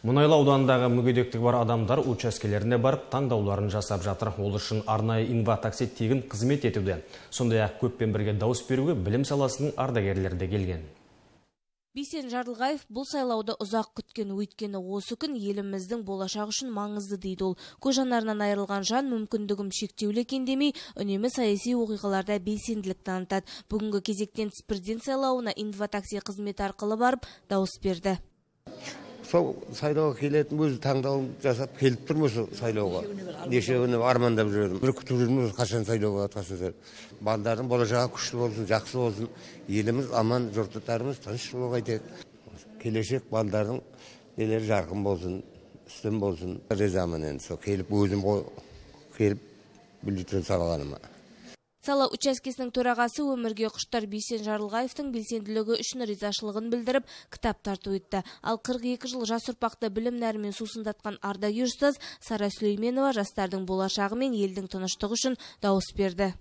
Мұнайлы ауданындағы мүгедектігі бар адамдар учаскелеріне барып таңдауларын жасап жатыр. Ол үшін арнайы инва такси тегін қызмет етуде. Сондай ақ көппен бірге дауыс беруге білім саласының ардагерлері де келген. Бесен Жарлығаев бұл сайлауды ұзақ күткен өйткені осы күн еліміздің болашағы үшін маңызды дейді ол. Көжанарынан айырылған жан мүмкіндігім шектеулі екен демей, үнемі саяси оқиғаларда белсенділік танытады. Бүгінгі кезектен тыс президент сайлауына такси қызмет арқылы барып дауыс берді сол сайлауға келетін өзі таңдауын жасап келіп тұрмын осы сайлауға күні армандап жүрдім бір күтіп жүрмін қашан сайлау болады қашан сайлау балдардың болашағы күшті болсын жақсы болсын еліміз аман жұрттарымыз тыныш болғай деп келешек балдардың нелері жарқын болсын үстін болсын ризамын енді сол келіп өзім келіп бюллетень сайлағаныма сала учаскесінің төрағасы өмірге құштар бейсен жарылғаевтың белсенділігі үшін ризашылығын білдіріп кітап тарту етті ал 42 жыл жас ұрпақты білім нәрімен сусындатқан ардагер ұстаз сара сүлейменова жастардың болашағы мен елдің тыныштығы үшін дауыс берді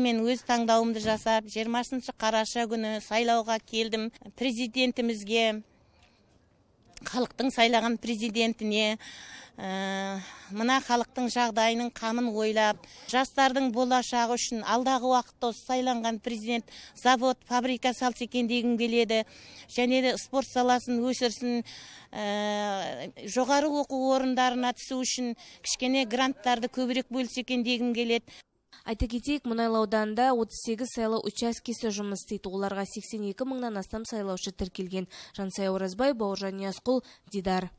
мен өз таңдауымды жасап жиырмасыншы қараша күні сайлауға келдім президентімізге халықтың сайлаған президентіне ә, мына халықтың жағдайының қамын ойлап жастардың болашағы үшін алдағы уақытта осы сайланған президент завод фабрика салса екен дегім келеді және де спорт саласын өсірсін ә, жоғары оқу орындарына түсу үшін кішкене гранттарды көбірек бөлсе екен дегім келеді айта кетейік мұнайлы ауданында 38 сайлау учаскесі жұмыс істейді оларға 82 мыңнан астам сайлаушы тіркелген жансая оразбай бауыржан ниязқұл дидар